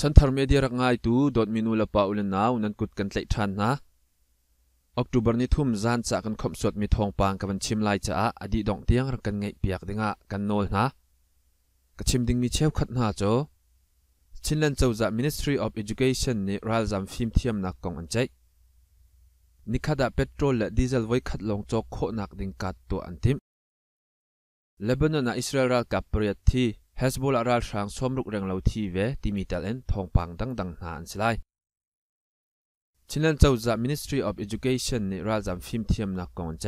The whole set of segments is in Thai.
ฉันทารเมดีรักง่ายตูดอดมินูลปาอุลนาวนันกุดกันเตะทันนะออกตุบรนี้ทุ่มจานจะกันขมสวดมีทองปางกับมันชิมลจยจะอดีดองเตียงรักกันไงเปียกดิงะกันโนนะกับชิมดิงมีเชฟขัดหน้าโจชินลันเจ้าจาก Ministry of Education นี่รัลจำฟิมเทียมนักกองอันใจนิคดาเปโตรและดีเซลไว้ขัดลงจอกโคนักดิงกัดตัวอันทิมเลบานอนอิสราเอลกับเปรียที่เฮสบุลอาราลชางสมรุกเริงเหล่าทีเวติมีแต่เอ็นทองปังดังดังหาอันสลายชินลันเจ้าจาก Ministry of Education นี่ราจำฟิมเทียมนักกองใจ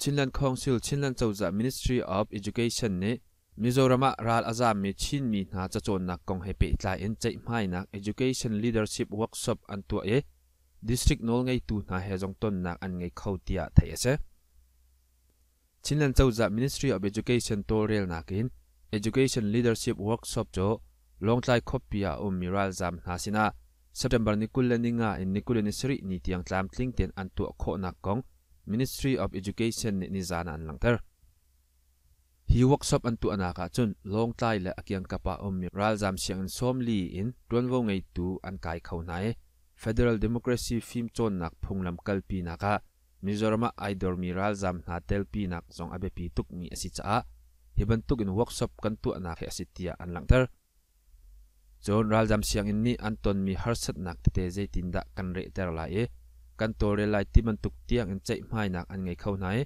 ชินลันคองซิลชินลันเจ้าจาก Ministry of Education นี่มิโซรามะราชอาจามีชินมีนาจะโจนนักกองให้เปิดใจเอ็นใจไม่นัก Education Leadership Workshop อันตัวเอ District นอลไงตูนาเฮจงต้นนักอันไงเข้าเตียไทยเซชินลันเจ้าจาก Ministry of Education ตัวเรียลนักอิน Education Leadership Workshop จอลองใจคบี้อุมมิรัลจมนาสินะสัปดาห์บันนี้คุณเลนิงาอินนิคุณเลนิสรินิตยังจมทิ้งเตียนอันตัวโคนักกง Ministry of Education นิจานันลังเทอร์ฮีวอกช็อปอันตัวนักจุนลองใจเละอักยังกับอุมมิรัลจำเสียงอนส้มลีอินดวนวงไอตูอันไกเขาไหน Federal Democracy ฟิมจอนนักพุงลำกลปีนักกมิจรมาไอดอร์มิรัลจมนาเตลปีนักจงอเบปีตุกมีอสิจ้า hiban tuk in workshop kan tu anak he asitia an lang thar chon ral siang in ni anton mi harsat nak te te tin da kan re ter la e kan to lai ti man tiang in chei mai nak an ngai khau nai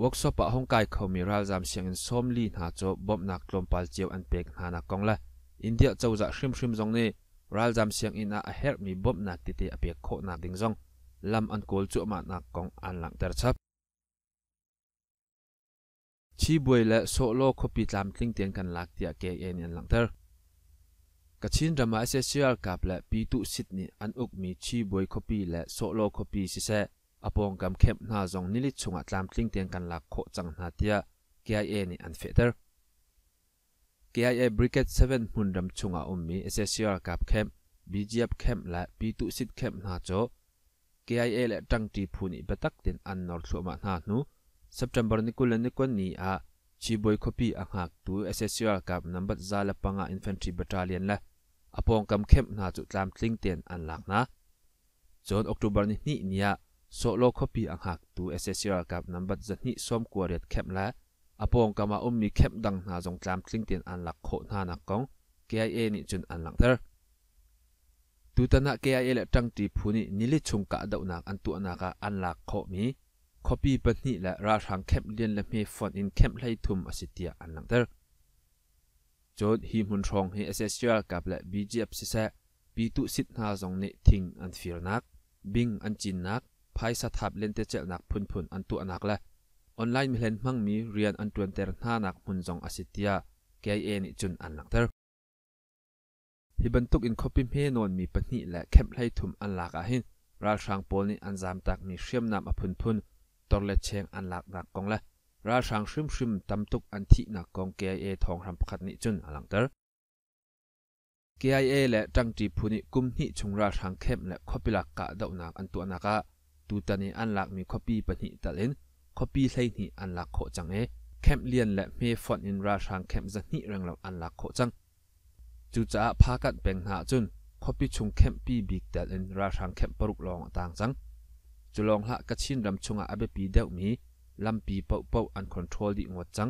workshop a hong kai khau mi ral siang in som li na cho bom nak tlom pal cheu an pek na na kong la india chau za shrim shrim jong ne ral siang in a her mi bom nak te te a pek na ding zong, lam an kol chu ma nak kong an lang ter chap ชีบวยและโซโลคปีตามทิ้งเตียงกันหลักเตียเกเอ็นยันหลังเตอร์กระชินรามาเซเชียลกับและปีตุสิทนี่อันอุกมีชีบวยคปีและโซโลคปีสิเซอปองกำเข็มนาจงนิลิชงอัตามทิ้งเตียงกันหลักโคจังนาเตียเกเอ็นอันเฟเธอร์ KIA Bricket 7หุ่นดำชงอาอมมีเเชียลกับเข็มบจ g บเข็มและปีตุสิทเข็มนาโจ KIA และจังตีพูนิเปตักเตียนอันนอร์สวมาหนาหนูสัปดาห์นี้กูเล่นกันนี้อะชีบอยคบีอังหักตัวเอสเอลกับนัมบัตซาลปังอินฟันทรีบัตเลียนละอะพองกำเข้มหน้าจุดตามทิ้งเตียนอันหลักนะจนออกตุบันนี้เนี้อโซโลคบีอังหักตัวเอสเอลกับนัมบัตจันี้ส้มกัวเรียดเข้มละอะพองกำมาอุ้มมีเข้มดังหน้าจงตามทิ้งเตียนอันหลักโคหน้านักกงเกียรเอนี่จุดอันหลังเธอตัวตนักเกียรเอเล็กตังตีพูนี่นิลิชงกะดาวนักอันตัวนักอันหลักโคมีค o p ีปนิละ ราชังเข้มเลียนละมีฟอนอินเข้มไหลทุมอสิเตียอันลังเตอร์จดฮิมุนทองให้ียลกับและเอฟสิเสปีตุสิทนาจงเนทิงอันฟิลนัก บิงอันจินนักภายสถาบเลนเตเจนักพุ่นพุ่นอันตัวนักละ ออนไลน์มิเลนมั่งมีเรียนอันตวนเตอร์นานักมุนจงอสิเตียอ็นิจุนอันลังเตอร์ฮิบันตุกอินคอปิมเฮนนมีปนิและเข้มไหลทุมอันหลากาหินราชังโปลนิอันจามตักมีเชื่อมนำอพุนพุ่นตอนเลเชงอันหลักหลักกองละราชางชิมชิมตำตุกอันที่นักกองเกไอเอทองรำขัดนิจุนอลังเตอร์เกไอเอและจังจีพูนิกุมนิชงราชางเข้มและขบิลักกะดาหนักอันตัวนักะตูตันีอันหลักมีขบีปนิตัดเองขบีไซนีอันหลักโคจังเอเข้มเลียนและเมฟอนอินราชางเข้มจะนิเรื่องเราอันหลักโคจังจูจ้าพากันเป็นหาจุนขบีชงเข้มปีบิกต่เอนราชางเข้มปรุกลองต่างจังจุลองละกัชินรำชงอาเบปีเดวมีลำปีเป่าเป่าอันคอนโทรลดีงวดจัง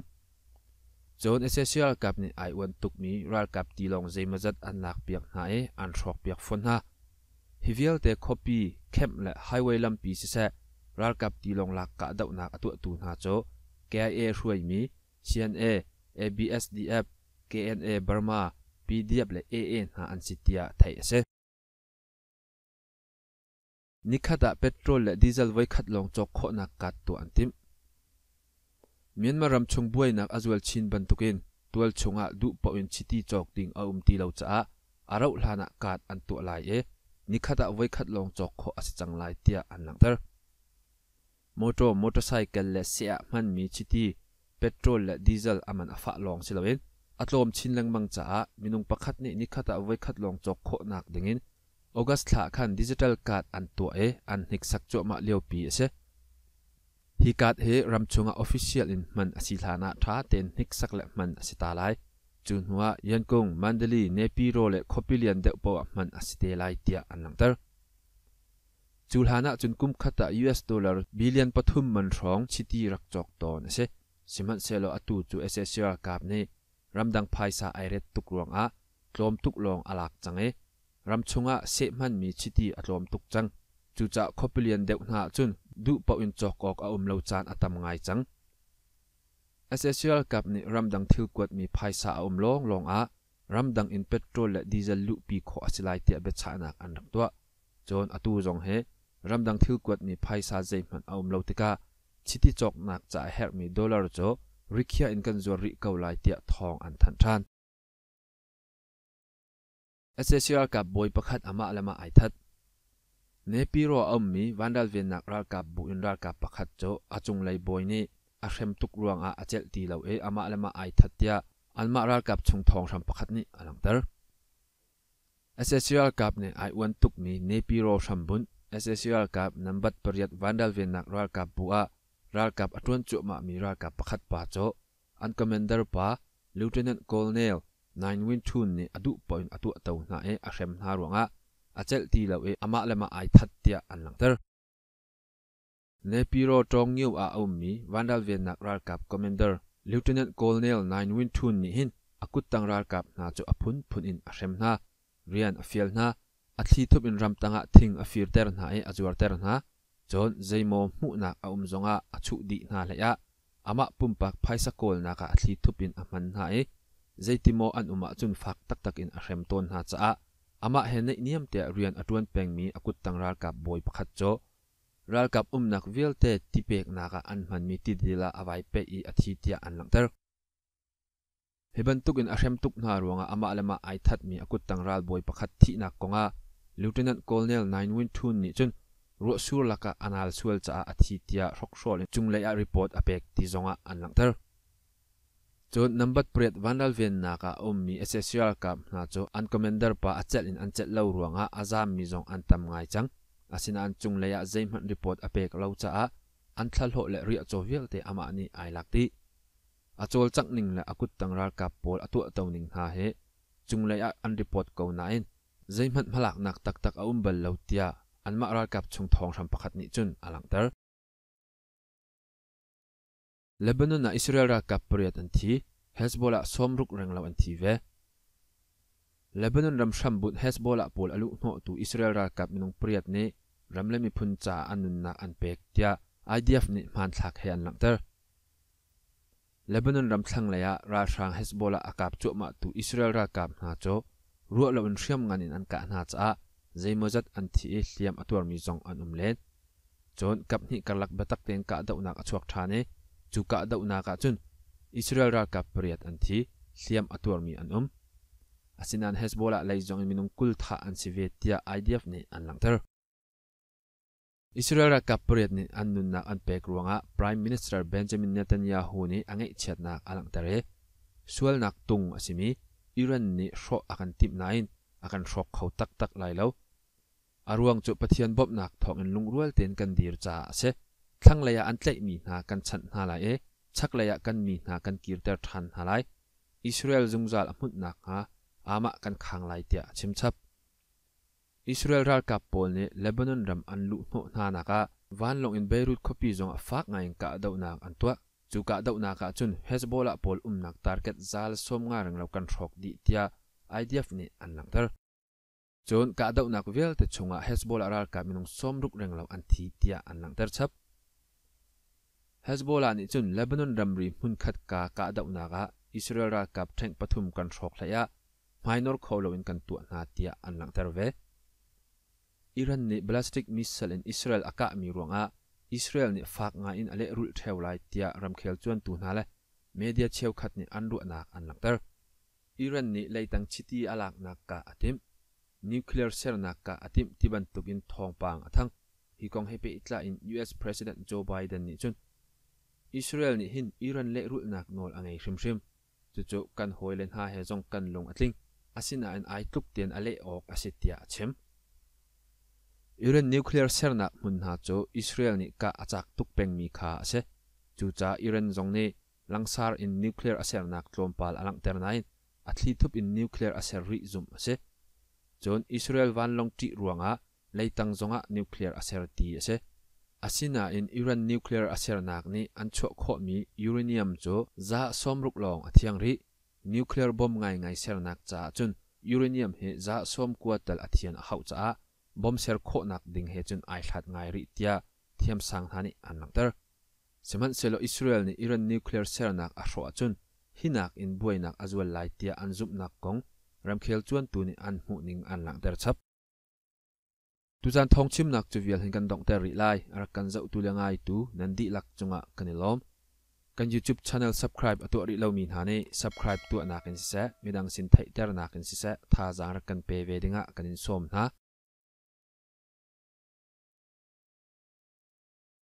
จนเอเซเชียลกับนี่ไอวันตุกมีรัลกับตีลองเจมาจัดอันหนักเปียกหายอันชอกเปียกฝนฮะฮิวิลเตคอปีเข้มและไฮเวย์ลำปีเสะรัลกับตีลองลักกะดาวนักตัวตูนาโจ KIA ช่วยมี CNA ABSDF KNA Burma PDF และ AN หาอันสิทธิยาไทยเสนิคดะเปโตรและดีเซลไว้ขัดลงจก้อนักกัดตัวอันติมเมียนมารำชงบวยนักอจวลชินบันตุกินตัวชงอะดูปอเวนชิตีจอกดิงอาอุมตีเราจะอาราวลานักกัดอันตัวลายเอนิคดะไว้ขัดลงจกข้อสจังลายเตียอันนังเตอร์มอเตอร์มอเตอร์ไซค์และเสียมันมีชิตีเปโตรและดีเซลอามันอฟะลองสิลาเวนอัตลมชินลังบังจ้ามินุงประคัดนี่นิคดะไว้ขัดลงจก้อนักดิงิน August ละขันดิจิทัลการ์ดอันตัวเออันนิกสักจอมาเลียวปีเสฮิการ์ดเฮรำชงออฟฟิเชียลอินมันสิลานาท้าเต็นนิกสักเละมันสิตาไลจุนหัวยันกงมันเดลีเนปีโรเลคอปิเลียนเดอปวมันสิเตไลเดียอันนังเตอร์จุลานะจุนกุมขัตา US ดอลลาร์บิลเลียนปฐุมมันร้องชิตีรักจอกตอนเสสิมันเซลลอัตูจูเอเซเซียกาบเนรำดังไพซาไอเรตตุกรวงอะกลมตุกลองอลักจังเอรำชงะเสพมันมีชีตีอัตลมตุกจังจูจาคบเปลียนเด็กหน้าจุนดูปอินจอกอกอุมเลาจานอัตมางจังเอสเียลกับนี่รำดังทิลกวดมีไพศาลอุมลองลงอ่ะรำดังอินเปตโตรและดีเซลลูปีขออาศัยเทียบชานักอันดับตัวจนอัตุจงเฮรำดังทิลกวดมีไพศาเใจมันอุมเลาติกาชีตีจอกหนักจ่ายแฮร์มีดอลลาร์โอริคยาอินกันจวริเกาไลเทียทองอันทันทันเซเซียกับบอยประคัดอามาเลมาไอทัดเนปิโรอมมีวันดัลเวนนักรักกับบุญรักกับประคัดโจอาจงไลบอยนี่อาเขมตุกรวงอาอาเจลตีเหลวเออามาเลมาไอทัดยาอันมารักกับชงทองชมประคัดนี่อันหลังเตอร์เอเซียกับเนี่ยไอวันตุกมีเนปิโรชมบุญเอเซียกับนับบัดปริยัดวันดัลเวนนักรักกับบัวรักกับอตวนจุมามีรักกับประคัดป้าโจอันคอมเมนเดอร์ป่าลูเทนนต์โกลเนล nine win thun ni adu point atu to na e a hrem na ruanga a chel ti lo e ama lema ai that tia an lang ter ne piro tong new a ummi vandal ven nak ral kap commander lieutenant colonel nine win thun ni hin akut tang ral kap na chu aphun phun in a hrem na rian a fiel na a thi thup in ram tanga thing a fir ter na e ajuar ter na chon zeimo mu na a um zonga a chu di na le ya ama pumpak phaisa kol na ka a thi thupin a man na e timo an uma chun phak tak tak in a ton ha cha a ama he nei niam te rian atun peng mi akut tang ral kap boy pakhat cho ral kap um nak vel te tipek na ka an man mi ti dila awai pe i athi tia an lang ter heban tukin in hrem tuk na ruanga ama lama ai that mi akut tang ral boy pakhat thi na konga lieutenant colonel 912 ni chun ro sur laka anal sual cha athi tia rok rol chung lai a report apek ti zonga an lang ter chu number pret vanal ven na ka ommi essential kam na chu an commander pa achel in an chet lo ruanga azam mi jong an tam ngai chang asina an chung leya zeimhan report apek lo cha a an thal ho le ria cho vel te ama ni ai lak ti a chol chak ning la akut tangral ka pol atu to ning ha he chung leya an report ko na in zeimhan malak nak tak tak a umbal lo tia an ma ral kap chung thong ram pakhat ni chun alang tar เลบานอนอิสราเอลกับปริยัตันทีเฮสบอลาสมรุกเร่งเลาอันทีเวเลบานอนรำชัมบุตเฮสบอลาปูลอลุโนตูอิสราเอลกับมินงปริยัตนี้รำเลมีพุนจ่าอันนุนนักอันเปกเดียไอเดียฟนิมันสักเฮียนหลังเตอร์เลบานอนรำชังเลยะราชังเฮสบอลาอักับจุมาตูอิสราเอลกับนาโจรัวเลาอันเชื่อมงานินอันกะนาจ่าใจมจัดอันทีสเลียมอตัวมีจงอันอุมเลนจนกับนี่กลักเบตักเตีงกะดาวนักชวกทานี้จุกะดนักาจุนอิสราเอลกับเปรียดอันทีเสียมอัตัวมีอันอุ้มอาศัยนันเฮสโบลาเลยจงมินุคุลท่าอันสิเวติอาไอเดียฟเนี่ยอันหลังเธออิสราเอลกับเปรียดเนี่อันนุนนักอันเปกรวงอ่ะพรีมินิสเตอร์เบนจามินเนตันยาฮูนี่อันเอกชัดนักอันหลังเธอเอส่วนนักตุงอาศิมีอิรันนี่ยชอบอาการทิมไนน์อาการชอบเขาตักตักไล่เล่าอารวงจุปเทียนบ๊อบนักทองอันลุงรัวเต็นกันดีร์จ้าเซ thlang leya an tlei mi hna kan chan hna lai chắc e. chak leya kan mi hna kan kirter than hna lại, israel dùng zungzal amut nak ha ama kan khang lai tia chấp. israel ral ka pol ne lebanon ram an lu hno hna naka van long in beirut copy zong a phát ngay cả do nak an tua chu cả do na ka chun hezbollah pol um nak target zal som nga rang lo kan throk đi, tia idf ne an lang tar cả ka do nak thì te chunga hezbollah ral ka minung som ruk reng lo an thi tia an lang tar chấp. Hezbollah ni chun Lebanon ramri mun khat ka ka dau na ga Israel ra kap theng pathum kan throk hlaya minor kholoin kan tu na tia an terve Iran ni ballistic missile in Israel aka mi ruanga Israel ni fak nga in ale rul theu lai tia ram chuan tu na le media cheu khat ni an na nak ter Iran ni leitang chiti alak nak ka atim nuclear ser nak ka atim tiban tukin thong pang athang hi kong hepe itla in US president Joe Biden ni chun อิสราเอลนี่หินอิรันเละรุนักนอลอังไอริมริมจู่ๆกันหอยเลนหาเฮจงกันลงอัตลิงอาศินาอันไอตุกเตียนอเลออกอาศิตยาเชมอิรันนิวเคลียร์เซอร์นักมุนหาจูอิสราเอลนี่กะอาจักตุกเป็งมีคาเซจู่จ้าอิรันจงนี่ลังซาร์อินนิวเคลียร์เซอร์นักลจมปาลอลังเตอร์ไนอัตลีทุบอินนิวเคลียร์เซอร์ริซุมเซจนอิสราเอลวันลงจีรวงอ่ะเลยตั้งจงอ่ะนิวเคลียร์เซอร์ตีเซอสินาในอิรันนิวเคลียร์อเซรนักนี้อันชั่วข้อมียูเรเนียมจูจะสมรุกลงอธิยังรินิวเคลียร์บอมไงไงเซรนักจะจุนยูเรเนียมเฮจะสมกวาดตดลอธิยันเข้าจะบอมเซร์ข้อนักดิ่งเหตุจุนไอหลัดไงริทียเทียมสังหานิอันนักเตอรสมันเซลอิสราเอลในอิรันนิวเคลียร์เซรนักอัศวจุนหินักอินบุยนักอัจวัลไลทียอันจุบนักกงรำเคลืจวนตูนอันหูนิงอันนักเตอรชับตุจันทองชิมนักจูเวลเห็นกันดองเตอริไลรักกันเจ้ตุยังไงตูนันดีลักจงะกันลมกันยูทูบชาแนลสับสคริปตัวริเลวมีฮานี่สับสคริปตัวนักกันเสะมีดังสินเทยเตอร์นักกันเสะท่าจางรักกันเปย์เวดิงะกันอินสมนะ